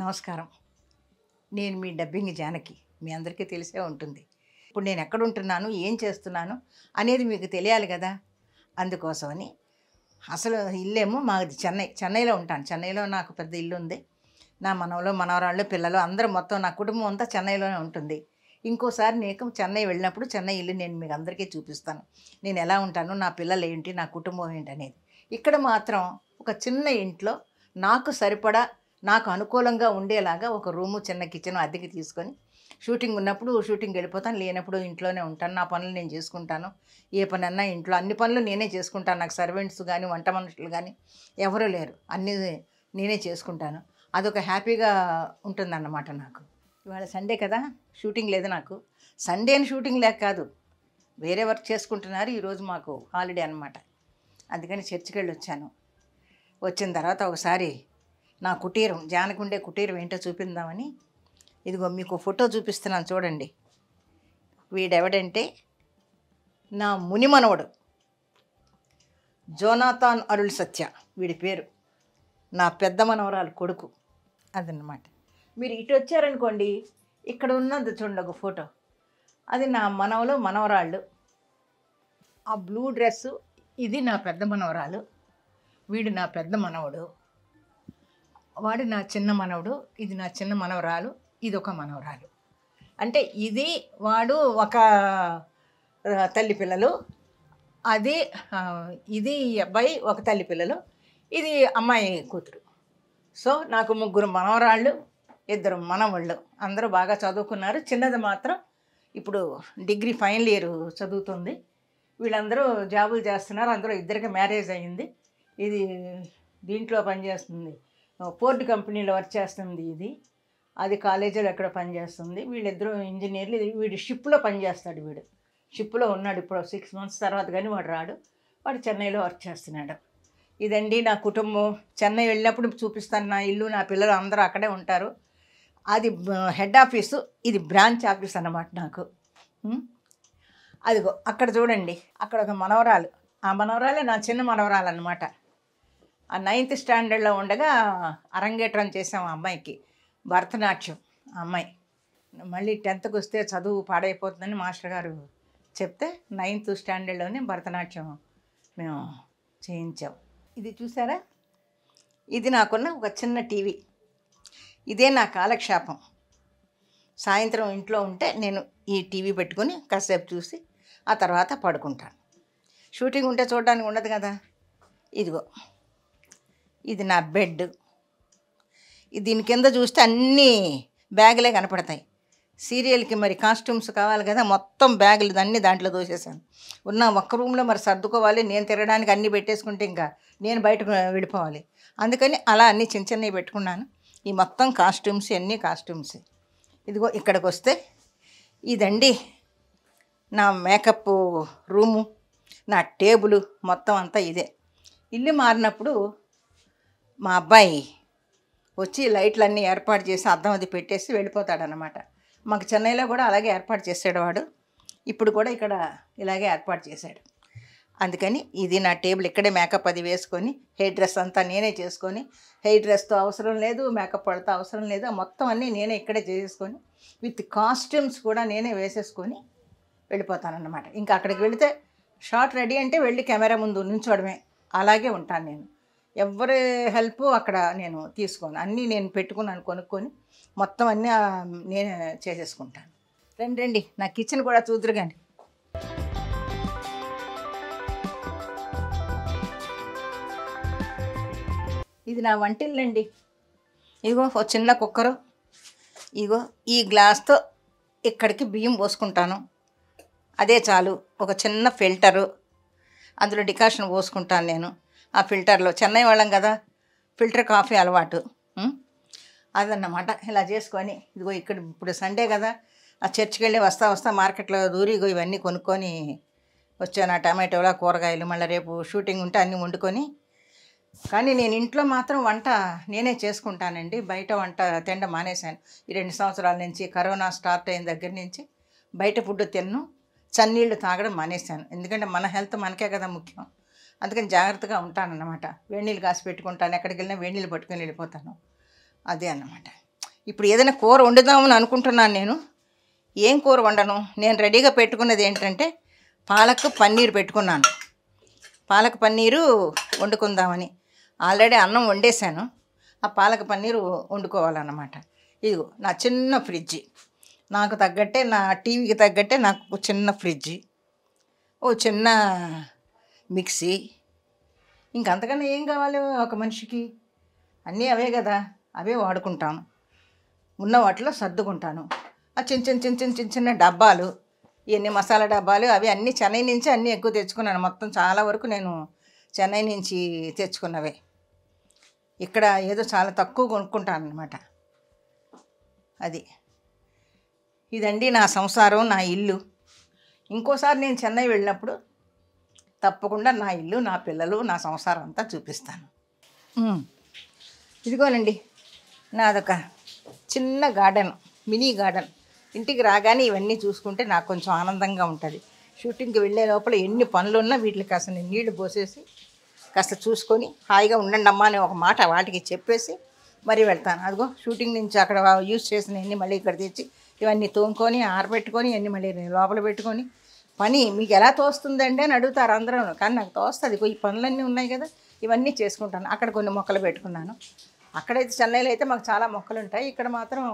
నమస్కారం నేను మీ డబ్బింగ్ జానకి మీ అందరికీ తెలిసే ఉంటుంది ఇప్పుడు నేను ఎక్కడ ఉంటున్నాను ఏం చేస్తున్నాను అనేది మీకు తెలియాలి కదా అందుకోసమని అసలు ఇల్లేమో మాది చెన్నై చెన్నైలో ఉంటాను చెన్నైలో నాకు పెద్ద ఇల్లు ఉంది నా మనవలు మనవరాళ్ళు పిల్లలు అందరూ మొత్తం నా కుటుంబం అంతా చెన్నైలోనే ఉంటుంది ఇంకోసారి నేను చెన్నై వెళ్ళినప్పుడు చెన్నై ఇల్లు నేను మీకు అందరికీ చూపిస్తాను నేను ఎలా ఉంటాను నా పిల్లలు ఏంటి నా కుటుంబం ఏంటి అనేది ఇక్కడ మాత్రం ఒక చిన్న ఇంట్లో నాకు సరిపడా నాకు అనుకూలంగా ఉండేలాగా ఒక రూము చిన్న కిచెన్ అద్దెకి తీసుకొని షూటింగ్ ఉన్నప్పుడు షూటింగ్ వెళ్ళిపోతాను లేనప్పుడు ఇంట్లోనే ఉంటాను నా పనులు నేను చేసుకుంటాను ఏ పని అన్నా ఇంట్లో అన్ని పనులు నేనే చేసుకుంటాను నాకు సర్వెంట్స్ కానీ వంట మనుషులు కానీ ఎవరూ లేరు అన్నీ నేనే చేసుకుంటాను అదొక హ్యాపీగా ఉంటుందన్నమాట నాకు ఇవాళ సండే కదా షూటింగ్ లేదు నాకు సండే అని షూటింగ్ లేక కాదు వేరే వర్క్ చేసుకుంటున్నారు ఈరోజు మాకు హాలిడే అనమాట అందుకని చర్చికి వెళ్ళి వచ్చాను వచ్చిన తర్వాత ఒకసారి నా కుటీరం ఉండే కుటీరం ఏంటో చూపిందామని ఇదిగో మీకు ఫోటో చూపిస్తున్నాను చూడండి వీడెవడంటే నా మునిమనవడు జోనాథాన్ అరుళ్ సత్య వీడి పేరు నా పెద్ద మనవరాలు కొడుకు అదనమాట మీరు ఇటు వచ్చారనుకోండి ఇక్కడ ఉన్నది చూడండి ఒక ఫోటో అది నా మనవలు మనవరాళ్ళు ఆ బ్లూ డ్రెస్సు ఇది నా పెద్ద మనవరాలు వీడు నా పెద్ద మనవడు వాడు నా చిన్న మనవడు ఇది నా చిన్న మనవరాలు ఇది ఒక మనవరాలు అంటే ఇది వాడు ఒక తల్లి పిల్లలు అది ఇది అబ్బాయి ఒక తల్లి పిల్లలు ఇది అమ్మాయి కూతురు సో నాకు ముగ్గురు మనవరాళ్ళు ఇద్దరు మనవాళ్ళు అందరూ బాగా చదువుకున్నారు చిన్నది మాత్రం ఇప్పుడు డిగ్రీ ఫైనల్ ఇయర్ చదువుతుంది వీళ్ళందరూ జాబులు చేస్తున్నారు అందరూ ఇద్దరికి మ్యారేజ్ అయింది ఇది దీంట్లో పనిచేస్తుంది ఫోర్డ్ కంపెనీలో వర్క్ చేస్తుంది ఇది అది కాలేజీలో ఎక్కడ పనిచేస్తుంది వీళ్ళిద్దరూ ఇంజనీర్లు వీడు షిప్లో పనిచేస్తాడు వీడు షిప్లో ఉన్నాడు ఇప్పుడు సిక్స్ మంత్స్ తర్వాత కానీ వాడు రాడు వాడు చెన్నైలో వర్క్ చేస్తున్నాడు ఇదండి నా కుటుంబం చెన్నై వెళ్ళినప్పుడు చూపిస్తాను నా ఇల్లు నా పిల్లలు అందరూ అక్కడే ఉంటారు అది హెడ్ ఆఫీసు ఇది బ్రాంచ్ ఆఫీస్ అన్నమాట నాకు అదిగో అక్కడ చూడండి అక్కడ ఒక మనవరాలు ఆ మనవరాలే నా చిన్న మనవరాలు అనమాట ఆ నైన్త్ స్టాండర్డ్లో ఉండగా అరంగేట్రం చేసాం ఆ అమ్మాయికి భరతనాట్యం అమ్మాయి మళ్ళీ టెన్త్కి వస్తే చదువు పాడైపోతుందని మాస్టర్ గారు చెప్తే నైన్త్ స్టాండర్డ్లోనే భరతనాట్యం మేము చేయించాం ఇది చూసారా ఇది నాకున్న ఒక చిన్న టీవీ ఇదే నా కాలక్షేపం సాయంత్రం ఇంట్లో ఉంటే నేను ఈ టీవీ పెట్టుకుని కాసేపు చూసి ఆ తర్వాత పడుకుంటాను షూటింగ్ ఉంటే చూడడానికి ఉండదు కదా ఇదిగో ఇది నా బెడ్ దీని కింద చూస్తే అన్నీ బ్యాగులే కనపడతాయి సీరియల్కి మరి కాస్ట్యూమ్స్ కావాలి కదా మొత్తం బ్యాగులు అన్నీ దాంట్లో దోసేసాను ఉన్న ఒక్క రూమ్లో మరి సర్దుకోవాలి నేను తిరగడానికి అన్నీ పెట్టేసుకుంటే ఇంకా నేను బయటకు వెళ్ళిపోవాలి అందుకని అలా అన్ని చిన్న చిన్నవి పెట్టుకున్నాను ఈ మొత్తం కాస్ట్యూమ్స్ అన్నీ కాస్ట్యూమ్స్ ఇదిగో ఇక్కడికి వస్తే ఇదండి నా మేకప్ రూము నా టేబుల్ మొత్తం అంతా ఇదే ఇల్లు మారినప్పుడు మా అబ్బాయి వచ్చి లైట్లన్నీ ఏర్పాటు చేసి అద్దం అది పెట్టేసి వెళ్ళిపోతాడనమాట మాకు చెన్నైలో కూడా అలాగే ఏర్పాటు చేసాడు వాడు ఇప్పుడు కూడా ఇక్కడ ఇలాగే ఏర్పాటు చేశాడు అందుకని ఇది నా టేబుల్ ఇక్కడే మేకప్ అది వేసుకొని హెయిర్ డ్రెస్ అంతా నేనే చేసుకొని హెయిర్ డ్రెస్తో అవసరం లేదు మేకప్ పడితే అవసరం లేదు మొత్తం అన్నీ నేనే ఇక్కడే చేసేసుకొని విత్ కాస్ట్యూమ్స్ కూడా నేనే వేసేసుకొని వెళ్ళిపోతానన్నమాట ఇంకా అక్కడికి వెళితే షార్ట్ రెడీ అంటే వెళ్ళి కెమెరా ముందు నుంచోడమే అలాగే ఉంటాను నేను ఎవరి హెల్ప్ అక్కడ నేను తీసుకోను అన్నీ నేను పెట్టుకున్నాను కొనుక్కొని మొత్తం అన్నీ నేనే చేసేసుకుంటాను రండి రండి నా కిచెన్ కూడా చూద్దరుగాని ఇది నా వంటిల్లండి ఇగో ఒక చిన్న కుక్కరు ఇగో ఈ గ్లాస్తో ఇక్కడికి బియ్యం పోసుకుంటాను అదే చాలు ఒక చిన్న ఫిల్టరు అందులో డికాషన్ పోసుకుంటాను నేను ఆ ఫిల్టర్లో చెన్నై వాళ్ళం కదా ఫిల్టర్ కాఫీ అలవాటు అదన్నమాట ఇలా చేసుకొని ఇదిగో ఇక్కడ ఇప్పుడు సండే కదా ఆ చర్చ్కి వెళ్ళి వస్తా వస్తా మార్కెట్లో దూరిగో ఇవన్నీ కొనుక్కొని వచ్చాను ఆ టమాటోలా కూరగాయలు మళ్ళీ రేపు షూటింగ్ ఉంటే అన్నీ వండుకొని కానీ నేను ఇంట్లో మాత్రం వంట నేనే చేసుకుంటానండి బయట వంట తినడం మానేశాను ఈ రెండు సంవత్సరాల నుంచి కరోనా స్టార్ట్ అయిన దగ్గర నుంచి బయట ఫుడ్ తిన్ను చన్నీళ్ళు తాగడం మానేశాను ఎందుకంటే మన హెల్త్ మనకే కదా ముఖ్యం అందుకని జాగ్రత్తగా ఉంటానన్నమాట వేణీళ్ళు కాసి పెట్టుకుంటాను ఎక్కడికి వెళ్ళినా వేణీళ్ళు పట్టుకుని వెళ్ళిపోతాను అదే అన్నమాట ఇప్పుడు ఏదైనా కూర వండుదామని అనుకుంటున్నాను నేను ఏం కూర వండను నేను రెడీగా పెట్టుకున్నది ఏంటంటే పాలక్ పన్నీర్ పెట్టుకున్నాను పాలక్ పన్నీరు వండుకుందామని ఆల్రెడీ అన్నం వండేశాను ఆ పాలక పన్నీరు వండుకోవాలన్నమాట ఇదిగో నా చిన్న ఫ్రిడ్జ్ నాకు తగ్గట్టే నా టీవీకి తగ్గట్టే నాకు చిన్న ఫ్రిడ్జ్ ఓ చిన్న మిక్సీ ఇంకంతకన్నా ఏం కావాలి ఒక మనిషికి అన్నీ అవే కదా అవే వాడుకుంటాను ఉన్న వాటిలో సర్దుకుంటాను ఆ చిన్న చిన్న చిన్న చిన్న చిన్న చిన్న డబ్బాలు ఇవన్నీ మసాలా డబ్బాలు అవి అన్నీ చెన్నై నుంచి అన్నీ ఎక్కువ తెచ్చుకున్నాను మొత్తం చాలా వరకు నేను చెన్నై నుంచి తెచ్చుకున్నవే ఇక్కడ ఏదో చాలా తక్కువ కొనుక్కుంటాను అనమాట అది ఇదండి నా సంసారం నా ఇల్లు ఇంకోసారి నేను చెన్నై వెళ్ళినప్పుడు తప్పకుండా నా ఇల్లు నా పిల్లలు నా సంసారం అంతా చూపిస్తాను ఇదిగోనండి నాదొక చిన్న గార్డెన్ మినీ గార్డెన్ ఇంటికి రాగానే ఇవన్నీ చూసుకుంటే నాకు కొంచెం ఆనందంగా ఉంటుంది షూటింగ్కి వెళ్ళే లోపల ఎన్ని పనులు ఉన్నా వీటికి కాస్త నీళ్లు పోసేసి కాస్త చూసుకొని హాయిగా ఉండండి అమ్మా అని ఒక మాట వాటికి చెప్పేసి మరీ వెళ్తాను అదిగో షూటింగ్ నుంచి అక్కడ యూజ్ చేసిన ఎన్ని మళ్ళీ ఇక్కడ తెచ్చి ఇవన్నీ తోముకొని ఆరబెట్టుకొని ఎన్ని మళ్ళీ లోపల పెట్టుకొని పని మీకు ఎలా తోస్తుందండి అని అడుగుతారు అందరూ కానీ నాకు తోస్తుంది ఈ పనులన్నీ ఉన్నాయి కదా ఇవన్నీ చేసుకుంటాను అక్కడ కొన్ని మొక్కలు పెట్టుకున్నాను అక్కడైతే చెన్నైలో అయితే మాకు చాలా మొక్కలు ఉంటాయి ఇక్కడ మాత్రం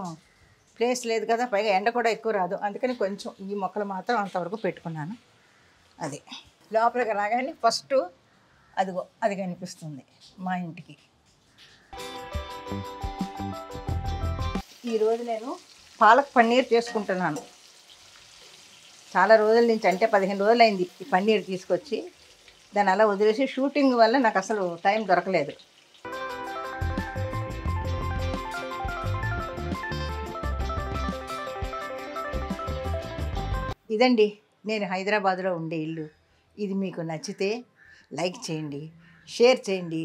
ప్లేస్ లేదు కదా పైగా ఎండ కూడా ఎక్కువ రాదు అందుకని కొంచెం ఈ మొక్కలు మాత్రం అంతవరకు పెట్టుకున్నాను అది లోపలికి రాగానే ఫస్ట్ అదిగో అది కనిపిస్తుంది మా ఇంటికి ఈరోజు నేను పాలక్ పన్నీర్ చేసుకుంటున్నాను చాలా రోజుల నుంచి అంటే పదిహేను రోజులు అయింది ఈ పన్నీర్ తీసుకొచ్చి దాన్ని అలా వదిలేసి షూటింగ్ వల్ల నాకు అసలు టైం దొరకలేదు ఇదండి నేను హైదరాబాద్లో ఉండే ఇల్లు ఇది మీకు నచ్చితే లైక్ చేయండి షేర్ చేయండి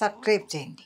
సబ్స్క్రైబ్ చేయండి